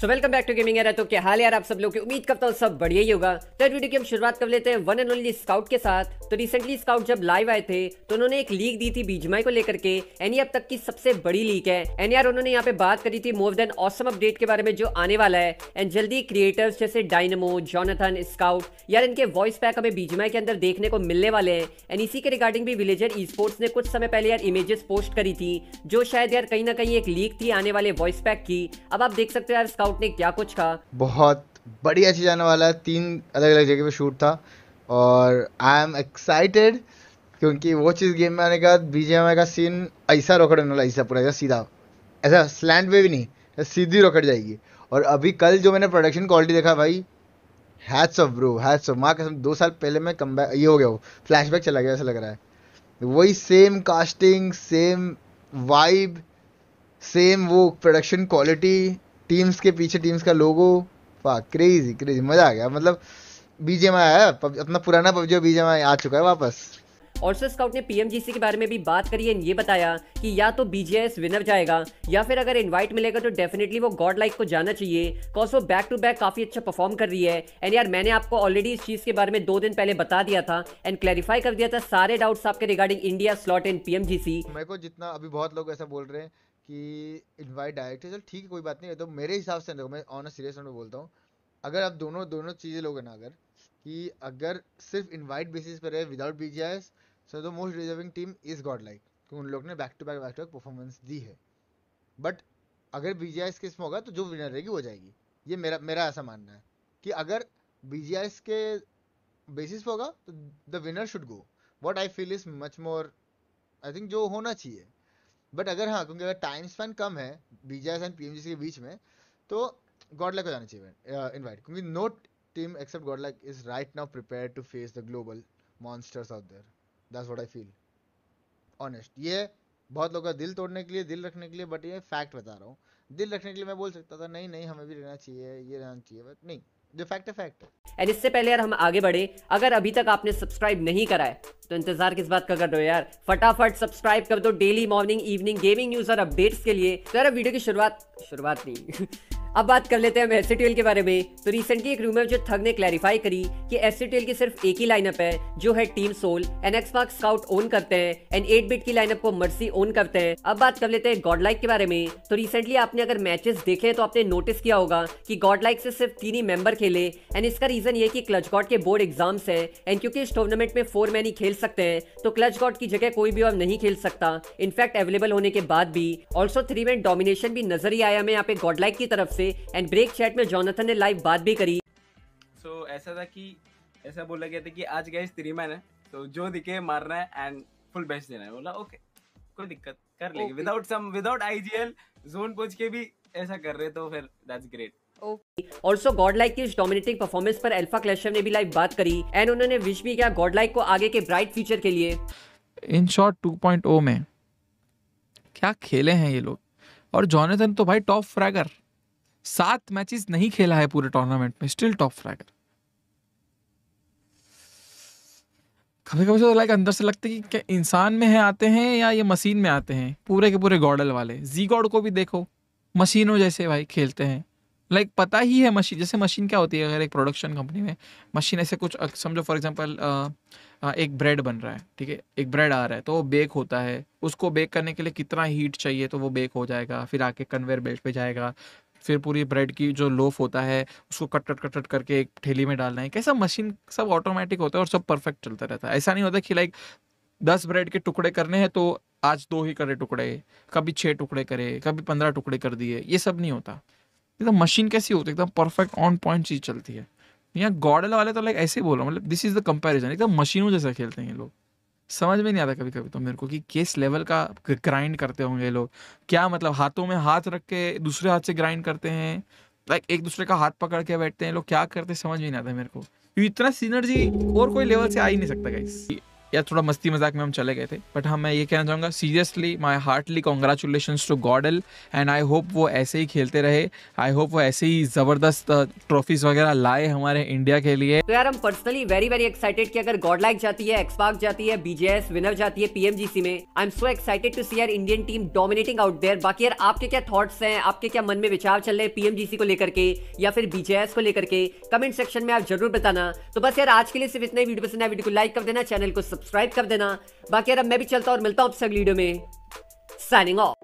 so welcome back to gaming तो क्या हाल यार आप सब लोग की उम्मीद करता हूँ सब बढ़िया ही होगा तो वीडियो की हम शुरुआत कर लेते हैं वन एंड ओनली स्काउट के साथ तो रिसेंटली स्काउट जब लाइव आए थे तो उन्होंने एक लीक दी थी बीजमाई को लेकर के एंड अब तक की सबसे बड़ी लीक है एंड यार उन्होंने यहाँ पे बात करी थी मोर देन ऑसम अपडेट के बारे में जो आने वाला है एंड जल्दी क्रिएटर्स जैसे डायनमो जोनाथन स्काउट यार इनके वॉइस पैक हमें बीजमाई के अंदर देखने को मिलने वाले हैं एंड इसी के रिगार्डिंग भी विलेजर ई ने कुछ समय पहले यार इमेजेस पोस्ट करी थी जो शायद यार कहीं ना कहीं एक लीक थी आने वाले वॉइस पैक की अब आप देख सकते हो यार वर्कआउट ने क्या कुछ कहा बहुत बढ़िया चीज आने वाला है तीन अलग अलग जगह पे शूट था और आई एम एक्साइटेड क्योंकि वो चीज़ गेम में आने का बीजेम का सीन ऐसा रोकड़ होने वाला ऐसा पूरा ऐसा सीधा ऐसा स्लैंड वे भी नहीं सीधी रॉकेट जाएगी और अभी कल जो मैंने प्रोडक्शन क्वालिटी देखा भाई hats off bruh hats off माँ कसम दो साल पहले मैं कम ये हो गया वो फ्लैशबैक चला गया ऐसा लग रहा है वही same casting same vibe same वो प्रोडक्शन क्वालिटी टीम्स के पीछे टीम्स का लोगो वाह क्रेजी क्रेजी मजा आ गया मतलब बीजेम आया अपना पुराना पबजी बीजेम आ चुका है वापस ऑल्सो स्काउट ने पीएमजीसी के बारे में भी बात करी है ये बताया कि या तो बीजेएस विनर जाएगा या फिर अगर इनवाइट मिलेगा तो डेफिनेटली वो गॉड लाइक को जाना चाहिए कॉज वो बैक टू बैक काफ़ी अच्छा परफॉर्म कर रही है एंड यार मैंने आपको ऑलरेडी इस चीज़ के बारे में दो दिन पहले बता दिया था एंड क्लैरिफाई कर दिया था सारे डाउट्स आपके regarding India slot in PMGC मेरे को जितना अभी बहुत लोग ऐसा बोल रहे हैं कि इन्वाइट डायरेक्टर चल ठीक है कोई बात नहीं तो मेरे हिसाब से देखो मैं ऑन अ सीरियस में बोलता हूँ अगर आप दोनों दोनों चीज़ें लोगे ना अगर कि अगर सिर्फ इनवाइट बेसिस पर है without B G I so the most deserving team is Godlike क्योंकि उन लोग ने back to back back to back performance दी है बट अगर बी जी आई में होगा तो जो विनर रहेगी वो जाएगी ये मेरा मेरा ऐसा मानना है कि अगर बी जी आई के बेसिस पर होगा तो the winner should go what I feel is much more I think जो होना चाहिए बट अगर हाँ क्योंकि अगर टाइम स्पैन कम है बी एंड पी के बीच में तो गॉड लैक को जाना चाहिए इन्वाइट क्योंकि no team except Godlike is right now prepare to face the global monsters out there that's what I feel honest ये बहुत लोग का दिल तोड़ने के लिए दिल रखने के लिए बट ये फैक्ट बता रहा हूँ दिल रखने के लिए मैं बोल सकता था नहीं नहीं हमें भी रहना चाहिए ये रहना चाहिए बट नहीं जो फैक्ट है फैक्ट है एंड इससे पहले यार हम आगे बढ़े अगर अभी तक आपने सब्सक्राइब नहीं करा है तो इंतजार किस बात का कर रहे हो यार फटाफट सब्सक्राइब कर दो daily morning evening gaming news और अपडेट्स के लिए तो यार वीडियो की शुरुआत शुरुआत नहीं अब बात कर लेते हैं हम एसटीएल के बारे में तो रिसेंटली एक रूमर जो थग ने क्लैरिफाई करी कि एसटीएल की सिर्फ एक ही लाइनअप है जो है team Soul N park Scout own करते हैं एंड एट बिट की लाइनअप को मर्सी ओन करते हैं अब बात कर लेते हैं गॉड लाइक के बारे में तो रिसेंटली आपने अगर मैचेस देखे तो आपने नोटिस किया होगा कि गॉड लाइक से सिर्फ तीन ही मेंबर खेले एंड इसका रीजन ये कि क्लच गॉड के बोर्ड एग्जाम्स है एंड क्योंकि इस टूर्नामेंट में फोर मैन ही खेल सकते हैं तो क्लच गॉड की जगह कोई भी और नहीं खेल सकता इनफैक्ट अवेलेबल होने के बाद भी ऑल्सो थ्री मैन डोमिनेशन भी नजर ही आया मैं यहाँ पे गॉड लाइक की तरफ से एंड ब्रेक चैट में जोनाथन ने लाइव बात भी करी सो so, ऐसा था कि ऐसा बोला गया था कि आज गए स्त्री मैन है तो जो दिखे मारना है एंड फुल बेच देना है बोला ओके कोई दिक्कत कर लेंगे without some without IGL zone पहुंच के भी ऐसा कर रहे तो फिर that's great also god like की डोमिनेटिंग परफॉर्मेंस पर अल्फा क्लेशर ने भी लाइव बात करी एंड उन्होंने विश भी किया गॉड लाइक को आगे के ब्राइट फ्यूचर के लिए इन शॉर्ट 2.0 में क्या खेले हैं ये लोग और जॉनेथन तो भाई टॉप फ्रैगर सात मैचेस नहीं खेला है पूरे टूर्नामेंट में स्टिल टॉप फ्रैगर कभी कभी तो लाइक अंदर से लगता है कि क्या इंसान में है आते हैं या ये मशीन में आते हैं पूरे के पूरे गॉडल वाले जी गॉड को भी देखो मशीनों जैसे भाई खेलते हैं लाइक पता ही है मशीन जैसे मशीन क्या होती है अगर एक प्रोडक्शन कंपनी में मशीन ऐसे कुछ समझो फॉर एग्जांपल एक ब्रेड बन रहा है ठीक है एक ब्रेड आ रहा है तो वो बेक होता है उसको बेक करने के लिए कितना हीट चाहिए तो वो बेक हो जाएगा फिर आके कन्वेयर बेल्ट पे जाएगा फिर पूरी ब्रेड की जो लोफ होता है उसको कट कट कट कट करके एक ठेली में डालना है कैसा मशीन सब ऑटोमेटिक होता है और सब परफेक्ट चलता रहता है ऐसा नहीं होता कि लाइक दस ब्रेड के टुकड़े करने हैं तो आज दो ही करे टुकड़े कभी छः टुकड़े करे कभी पंद्रह टुकड़े कर दिए ये सब नहीं होता एकदम मशीन कैसी होती है एकदम परफेक्ट ऑन पॉइंट चीज़ चलती है यहाँ गॉडल वाले तो लाइक ऐसे ही बोल रहा हूँ मतलब दिस इज द कंपैरिजन एकदम मशीनों जैसा खेलते हैं ये लोग समझ में नहीं आता कभी कभी तो मेरे को कि किस लेवल का ग्राइंड करते होंगे ये लोग क्या मतलब हाथों में हाथ रख के दूसरे हाथ से ग्राइंड करते हैं लाइक एक दूसरे का हाथ पकड़ के बैठते हैं लोग क्या करते समझ में नहीं आता मेरे को इतना सीनर्जी और कोई लेवल से आ ही नहीं सकता गाइस या थोड़ा मस्ती मजाक में हम चले गए थे बट हाँ मैं ये कहना चाहूँगा seriously my heartly congratulation to GodL and I hope वो ऐसे ही खेलते रहे आई होप वो ऐसे ही ज़बरदस्त ट्रॉफीज uh, वगैरह लाए हमारे इंडिया के लिए तो यार हम पर्सनली वेरी वेरी एक्साइटेड कि अगर गॉड लाइक जाती है एक्सपाक जाती है बीजेएस विनर जाती है पीएमजीसी में I am so excited to see our Indian team dominating out there बाकी यार आपके क्या थॉट्स हैं आपके क्या मन में विचार चल रहे हैं पीएमजीसी को लेकर के या फिर बीजेएस को लेकर के कमेंट सेक्शन में आप जरूर बताना तो बस यार आज के लिए सिर्फ इतना ही वीडियो पसंद है वीडियो को लाइक कर देना चैनल को सब्सक्राइब कर देना बाकी अब मैं भी चलता और मिलता हूँ आपसे अगली वीडियो में साइनिंग ऑफ